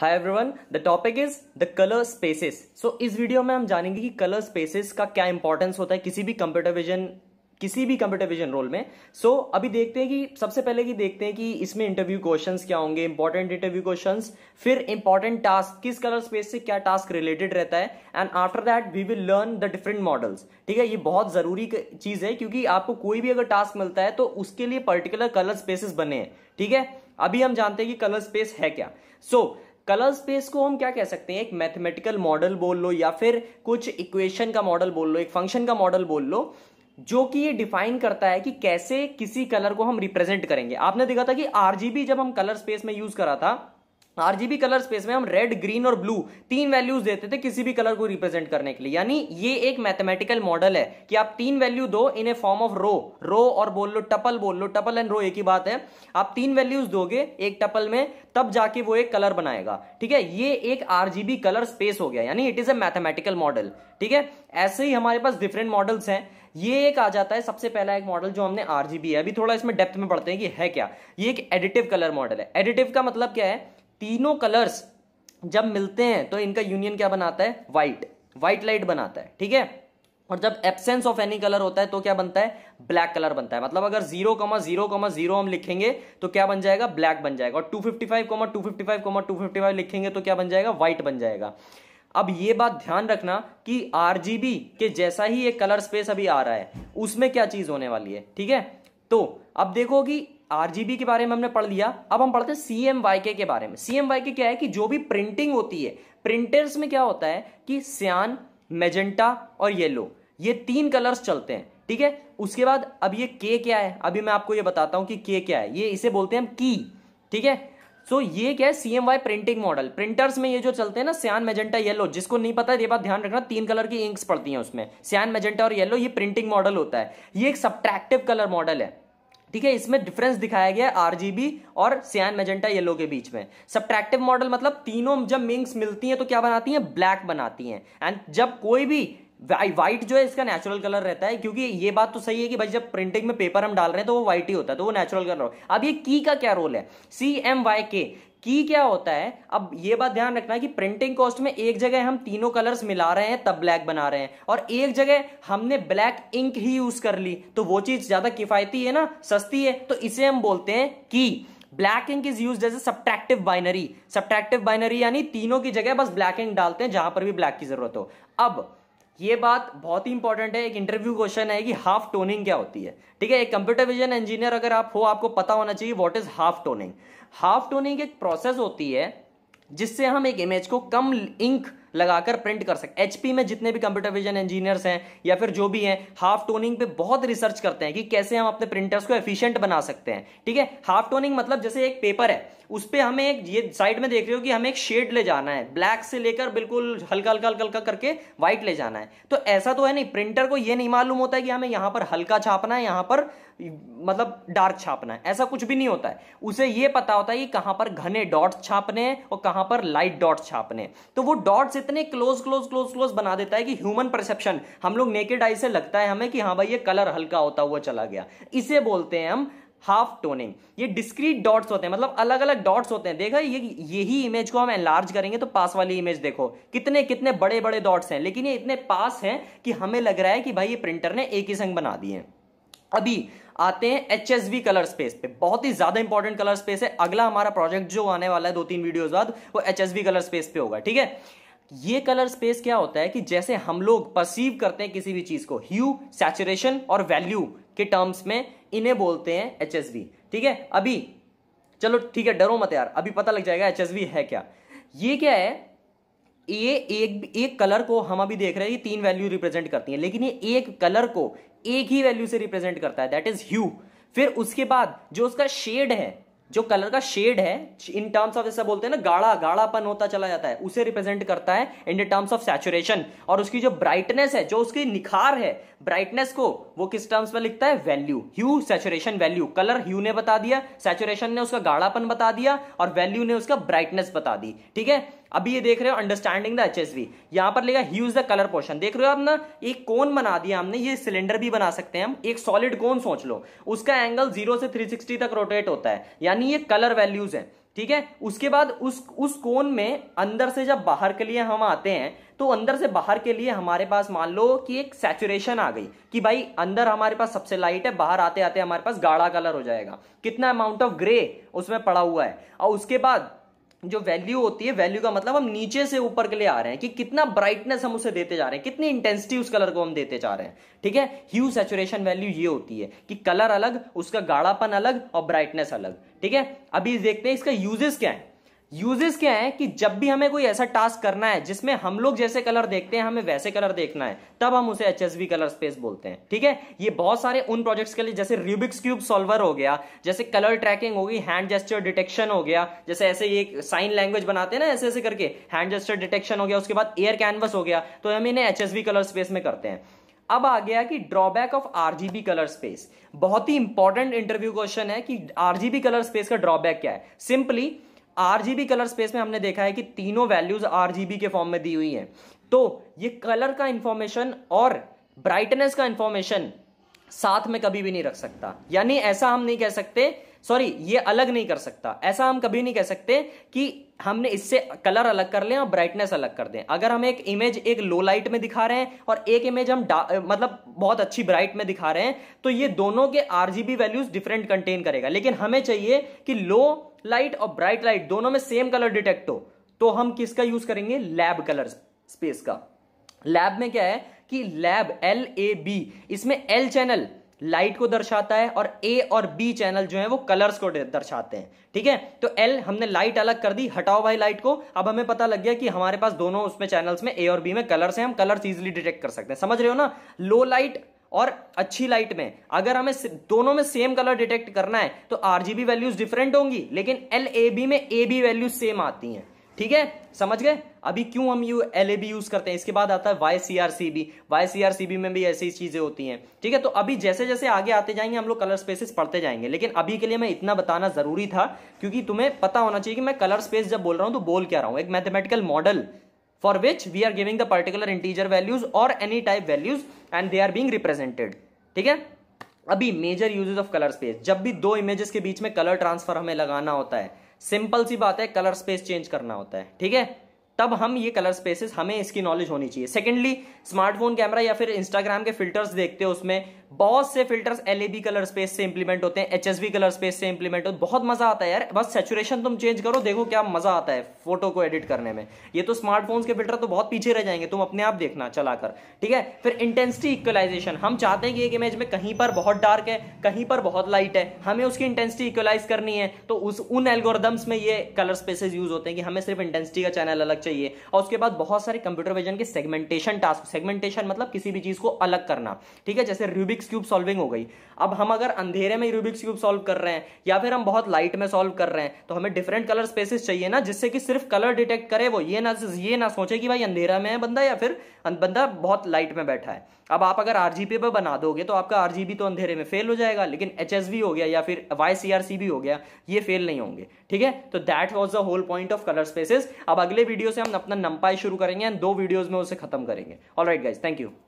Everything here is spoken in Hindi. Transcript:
Hi everyone the topic is the colour spaces so इस वीडियो में हम जानेंगे कि कलर स्पेसेस का क्या इंपॉर्टेंस होता है किसी भी कंप्यूटर विजन किसी भी कंप्यूटर विजन रोल में सो so, अभी देखते हैं कि सबसे पहले कि देखते हैं कि इसमें इंटरव्यू क्वेश्चंस क्या होंगे इंपॉर्टेंट इंटरव्यू क्वेश्चंस फिर इंपॉर्टेंट टास्क किस कलर स्पेस से क्या टास्क रिलेटेड रहता है and after that we will learn the different models ठीक है ये बहुत जरूरी चीज है क्योंकि आपको कोई भी अगर टास्क मिलता है तो उसके लिए पर्टिकुलर कलर स्पेसिस बने हैं ठीक है थीके? अभी हम जानते हैं कि कलर स्पेस है क्या सो so, कलर स्पेस को हम क्या कह सकते हैं एक मैथमेटिकल मॉडल बोल लो या फिर कुछ इक्वेशन का मॉडल बोल लो एक फंक्शन का मॉडल बोल लो जो कि ये डिफाइन करता है कि कैसे किसी कलर को हम रिप्रेजेंट करेंगे आपने देखा था कि आरजीबी जब हम कलर स्पेस में यूज करा था आरजीबी कलर स्पेस में हम रेड ग्रीन और ब्लू तीन वैल्यूज देते थे किसी भी कलर को रिप्रेजेंट करने के लिए यानी ये एक मैथमेटिकल मॉडल है कि आप तीन वैल्यू दो इन ए फॉर्म ऑफ रो रो और बोल लो टपल बोल लो टपल एंड रो एक ही बात है आप तीन वैल्यूज दोगे एक टपल में तब जाके वो एक कलर बनाएगा ठीक है ये एक आरजीबी कलर स्पेस हो गया यानी it is a mathematical model ठीक है ऐसे ही हमारे पास डिफरेंट मॉडल्स हैं ये एक आ जाता है सबसे पहला एक मॉडल जो हमने आरजीबी है अभी थोड़ा इसमें डेप्थ में पढ़ते हैं कि है क्या ये एक एडिटिव कलर मॉडल है एडिटिव का मतलब क्या है तीनों कलर्स जब मिलते हैं तो इनका यूनियन क्या बनाता है व्हाइट व्हाइट लाइट बनाता है ठीक है और जब एब्सेंस ऑफ एनी कलर होता है तो क्या बनता है ब्लैक कलर बनता है मतलब अगर zero comma zero comma zero हम लिखेंगे तो क्या बन जाएगा ब्लैक बन जाएगा और two fifty five comma two fifty five comma two fifty five लिखेंगे तो क्या बन जाएगा व्हाइट बन जाएगा अब ये बात ध्यान रखना कि आरजीबी के जैसा ही एक कलर स्पेस अभी आ रहा है उसमें क्या चीज होने वाली है ठीक है तो अब देखो कि आरजीबी के बारे में हमने पढ़ लिया अब हम पढ़ते हैं सीएमवाईके के बारे में सीएमवाईके क्या है कि जो भी प्रिंटिंग होती है प्रिंटर्स में क्या होता है कि सियान मेजेंटा और येलो ये तीन कलर्स चलते हैं ठीक है उसके बाद अब ये के क्या है अभी मैं आपको ये बताता हूं कि के क्या है ये इसे बोलते हैं हम की ठीक है सो so, ये क्या है सीएमवाई प्रिंटिंग मॉडल प्रिंटर्स में ये जो चलते हैं ना सियान मेजेंटा येलो जिसको नहीं पता है ये बात ध्यान रखना तीन कलर की इंक्स पड़ती हैं उसमें सियान मेजेंटा और येलो ये प्रिंटिंग मॉडल होता है ये एक सब्ट्रैक्टिव कलर मॉडल है ठीक है इसमें डिफरेंस दिखाया गया है आरजीबी और सियान मेजेंटा येलो के बीच में सब्ट्रैक्टिव मॉडल मतलब तीनों जब मिंग्स मिलती हैं तो क्या बनाती हैं ब्लैक बनाती हैं एंड जब कोई भी व्हाइट जो है इसका नेचुरल कलर रहता है क्योंकि ये बात तो सही है कि भाई जब प्रिंटिंग में पेपर हम डाल रहे हैं तो वो व्हाइट ही होता है तो वो नेचुरल कलर हो अब ये की का क्या रोल है सी एम वाई के की क्या होता है अब ये बात ध्यान रखना कि प्रिंटिंग कॉस्ट में एक जगह हम तीनों कलर्स मिला रहे हैं तब ब्लैक बना रहे हैं और एक जगह हमने ब्लैक इंक ही यूज कर ली तो वो चीज ज्यादा किफायती है ना सस्ती है तो इसे हम बोलते हैं की black ink is use as a subtractive binary subtractive binary यानी तीनों की जगह बस ब्लैक इंक डालते हैं जहां पर भी ब्लैक की जरूरत हो अब ये बात बहुत ही इंपॉर्टेंट है एक इंटरव्यू क्वेश्चन है कि हाफ टोनिंग क्या होती है ठीक है एक कंप्यूटर विजन इंजीनियर अगर आप हो आपको पता होना चाहिए what is half toning half toning एक प्रोसेस होती है जिससे हम एक इमेज को कम इंक लगाकर प्रिंट कर सकते एचपी में जितने भी कंप्यूटर विजन इंजीनियर्स हैं या फिर जो भी हैं हाफ टोनिंग पे बहुत रिसर्च करते हैं कि कैसे हम अपने प्रिंटर्स को एफिशिएंट बना सकते हैं ठीक है हाफ टोनिंग मतलब जैसे एक पेपर है उस पर हमें एक ये साइड में देख रहे हो कि हमें एक शेड ले जाना है ब्लैक से लेकर बिल्कुल हल्का हल्का हल्का हल्का करके व्हाइट ले जाना है तो ऐसा तो है नहीं प्रिंटर को ये नहीं मालूम होता है कि हमें यहाँ पर हल्का छापना है यहाँ पर मतलब डार्क छापना है ऐसा कुछ भी नहीं होता है उसे ये पता होता है कि कहाँ पर घने डॉट्स छापने हैं और कहाँ पर लाइट डॉट्स छापने हैं तो वो डॉट्स इतने क्लोज क्लोज क्लोज क्लोज बना देता है कि ह्यूमन परसेप्शन हम लोग नेकेड आई से लगता है हमें कि हाँ भाई ये कलर हल्का होता हुआ चला गया इसे बोलते हैं हम हाफ टोनिंग ये डिस्क्रीट डॉट्स होते हैं मतलब अलग अलग डॉट्स होते हैं देखा ये यही इमेज को हम एनलार्ज करेंगे तो पास वाली इमेज देखो कितने कितने बड़े बड़े डॉट्स हैं लेकिन ये इतने पास हैं कि हमें लग रहा है कि भाई ये प्रिंटर ने एक ही संग बना दिए अभी आते हैं H S V colour space पे बहुत ही ज्यादा इंपॉर्टेंट कलर स्पेस है अगला हमारा प्रोजेक्ट जो आने वाला है दो तीन वीडियोज बाद वो H S V colour space पे होगा ठीक है ये कलर स्पेस क्या होता है कि जैसे हम लोग परसीव करते हैं किसी भी चीज को ह्यू सैचुरेशन और वैल्यू के टर्म्स में इन्हें बोलते हैं एच ठीक है अभी चलो ठीक है डरो मत यार अभी पता लग जाएगा एच है क्या ये क्या है ये एक एक कलर को हम अभी देख रहे हैं कि तीन वैल्यू रिप्रेजेंट करती है लेकिन ये एक कलर को एक ही वैल्यू से रिप्रेजेंट करता है दैट इज ह्यू फिर उसके बाद जो उसका शेड है जो कलर का शेड है इन टर्म्स ऑफ जैसा बोलते हैं ना गाढ़ा गाढ़ापन होता चला जाता है उसे रिप्रेजेंट करता है in the terms of saturation और उसकी जो ब्राइटनेस है जो उसकी निखार है ब्राइटनेस को वो किस टर्म्स में लिखता है value hue saturation value colour hue ने बता दिया सैचुरेशन ने उसका गाढ़ापन बता दिया और वैल्यू ने उसका ब्राइटनेस बता दी ठीक है अभी ये देख रहे हो understanding the H S V यहाँ पर लेगा ही द कलर पोर्शन देख रहे हो आप ना एक कोन बना दिया हमने ये सिलेंडर भी बना सकते हैं हम एक सॉलिड कोन सोच लो उसका एंगल जीरो से थ्री सिक्सटी तक रोटेट होता है यानी ये कलर वैल्यूज है ठीक है उसके बाद उस उस कोन में अंदर से जब बाहर के लिए हम आते हैं तो अंदर से बाहर के लिए हमारे पास मान लो कि एक सैचुरेशन आ गई कि भाई अंदर हमारे पास सबसे लाइट है बाहर आते आते हमारे पास गाढ़ा कलर हो जाएगा कितना अमाउंट ऑफ ग्रे उसमें पड़ा हुआ है और उसके बाद जो वैल्यू होती है वैल्यू का मतलब हम नीचे से ऊपर के लिए आ रहे हैं कि कितना ब्राइटनेस हम उसे देते जा रहे हैं कितनी इंटेंसिटी उस कलर को हम देते जा रहे हैं ठीक है ह्यू सेचुरेशन वैल्यू ये होती है कि कलर अलग उसका गाढ़ापन अलग और ब्राइटनेस अलग ठीक है अभी देखते हैं इसका यूजेस क्या है यूजेस क्या है कि जब भी हमें कोई ऐसा टास्क करना है जिसमें हम लोग जैसे कलर देखते हैं हमें वैसे कलर देखना है तब हम उसे एच कलर स्पेस बोलते हैं ठीक है ये बहुत सारे उन प्रोजेक्ट्स के लिए जैसे रूबिक्स क्यूब सॉल्वर हो गया जैसे कलर ट्रैकिंग होगी हैंड जेस्टर डिटेक्शन हो गया जैसे ऐसे ये साइन लैंग्वेज बनाते हैं ना ऐसे ऐसे करके हैंड जेस्टर डिटेक्शन हो गया उसके बाद एयर कैनवस हो गया तो हम इन्हें एच कलर स्पेस में करते हैं अब आ गया कि drawback of RGB colour space बहुत ही इंपॉर्टेंट इंटरव्यू क्वेश्चन है कि आरजीबी कलर स्पेस का ड्रॉबैक क्या है सिंपली आरजीबी कलर स्पेस में हमने देखा है कि तीनों वैल्यूज आरजीबी के फॉर्म में दी हुई है तो ये कलर का इंफॉर्मेशन और ब्राइटनेस का इंफॉर्मेशन साथ में कभी भी नहीं रख सकता यानी ऐसा हम नहीं कह सकते सॉरी ये अलग नहीं कर सकता ऐसा हम कभी नहीं कह सकते कि हमने इससे कलर अलग कर लें और ब्राइटनेस अलग कर दें अगर हम एक इमेज एक लो लाइट में दिखा रहे हैं और एक इमेज हम मतलब बहुत अच्छी ब्राइट में दिखा रहे हैं तो ये दोनों के आरजीबी वैल्यूज डिफरेंट कंटेन करेगा लेकिन हमें चाहिए कि लो लाइट और ब्राइट लाइट दोनों में सेम कलर डिटेक्ट हो तो हम किसका यूज करेंगे लैब कलर स्पेस का लैब में क्या है कि लैब एल ए बी इसमें एल चैनल लाइट को दर्शाता है और ए और बी चैनल जो है वो कलर्स को दर्शाते हैं ठीक है तो एल हमने लाइट अलग कर दी हटाओ भाई लाइट को अब हमें पता लग गया कि हमारे पास दोनों उसमें चैनल्स में ए और बी में कलर्स हैं हम कलर्स इजिली डिटेक्ट कर सकते हैं समझ रहे हो ना लो लाइट और अच्छी लाइट में अगर हमें दोनों में सेम कलर डिटेक्ट करना है तो आरजीबी वैल्यूज डिफरेंट होंगी लेकिन एल ए बी में ए बी वैल्यूज सेम आती हैं ठीक है समझ गए अभी क्यों हम यू एल ए बी यूज करते हैं इसके बाद आता है Y C R C B Y C R C B में भी ऐसी चीजें होती हैं ठीक है तो अभी जैसे जैसे आगे आते जाएंगे हम लोग कलर स्पेसेस पढ़ते जाएंगे लेकिन अभी के लिए मैं इतना बताना जरूरी था क्योंकि तुम्हें पता होना चाहिए कि मैं कलर स्पेस जब बोल रहा हूं तो बोल क्या रहा हूं एक mathematical model for which we are giving the particular integer values or any type values and they are being represented ठीक है अभी major usages of colour space जब भी दो इमेजेस के बीच में कलर ट्रांसफर हमें लगाना होता है सिंपल सी बात है कलर स्पेस चेंज करना होता है ठीक है तब हम ये कलर स्पेसेस हमें इसकी नॉलेज होनी चाहिए सेकेंडली स्मार्टफोन कैमरा या फिर इंस्टाग्राम के फिल्टर्स देखते हो उसमें बहुत से फिल्टर्स बी कलर स्पेस से इंप्लीमेंट होते हैं एचएसबी कलर स्पेस से इंप्लीमेंट होते बहुत मजा आता है यार बस सेचुरेशन तुम चेंज करो देखो क्या मजा आता है फोटो को एडिट करने में ये तो स्मार्टफोन्स के फिल्टर तो बहुत पीछे रह जाएंगे तुम अपने आप देखना चलाकर ठीक है फिर इंटेंसिटी इक्वलाइजेशन हम चाहते हैं कि एक इमेज में कहीं पर बहुत डार्क है कहीं पर बहुत लाइट है हमें उसकी इंटेंसिटी इक्वलाइज करनी है तो उस उन एल्गोरिदम्स में ये कलर स्पेसेस यूज होते हैं कि हमें सिर्फ इंटेंसिटी का चैनल अलग चाहिए और उसके बाद बहुत सारे कंप्यूटर विजन के सेगमेंटेशन टास्क सेगमेंटेशन मतलब किसी भी चीज को अलग करना ठीक है जैसे रूबिक रूबिक्स क्यूब सॉल्विंग हो गई अब हम अगर अंधेरे में रूबिक्स क्यूब सॉल्व कर रहे हैं या फिर हम बहुत लाइट में सॉल्व कर रहे हैं तो हमें डिफरेंट कलर स्पेसिस चाहिए ना जिससे कि सिर्फ कलर डिटेक्ट करे वो ये ना ये ना सोचे कि भाई अंधेरा में है बंदा या फिर अं- बंदा बहुत लाइट में बैठा है अब आप अगर आर पे बना दोगे तो आपका आर तो अंधेरे में फेल हो जाएगा लेकिन एच हो गया या फिर वाई भी हो गया ये फेल नहीं होंगे ठीक है तो that was the whole point of colour spaces अब अगले वीडियो से हम अपना नंपाई शुरू करेंगे दो वीडियोज में उसे खत्म करेंगे all right guys thank you